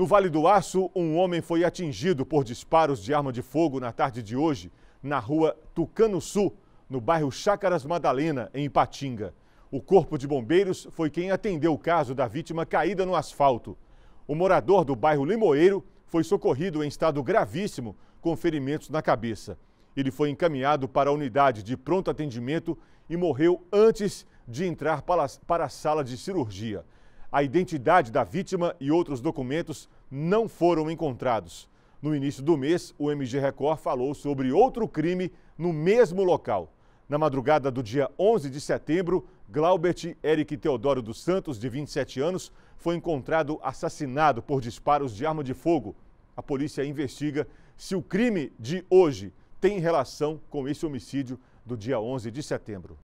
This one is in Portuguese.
No Vale do Aço, um homem foi atingido por disparos de arma de fogo na tarde de hoje, na rua Tucano Sul, no bairro Chácaras Madalena, em Ipatinga. O Corpo de Bombeiros foi quem atendeu o caso da vítima caída no asfalto. O morador do bairro Limoeiro foi socorrido em estado gravíssimo, com ferimentos na cabeça. Ele foi encaminhado para a unidade de pronto atendimento e morreu antes de entrar para a sala de cirurgia. A identidade da vítima e outros documentos não foram encontrados. No início do mês, o MG Record falou sobre outro crime no mesmo local. Na madrugada do dia 11 de setembro, Glaubert Eric Teodoro dos Santos, de 27 anos, foi encontrado assassinado por disparos de arma de fogo. A polícia investiga se o crime de hoje tem relação com esse homicídio do dia 11 de setembro.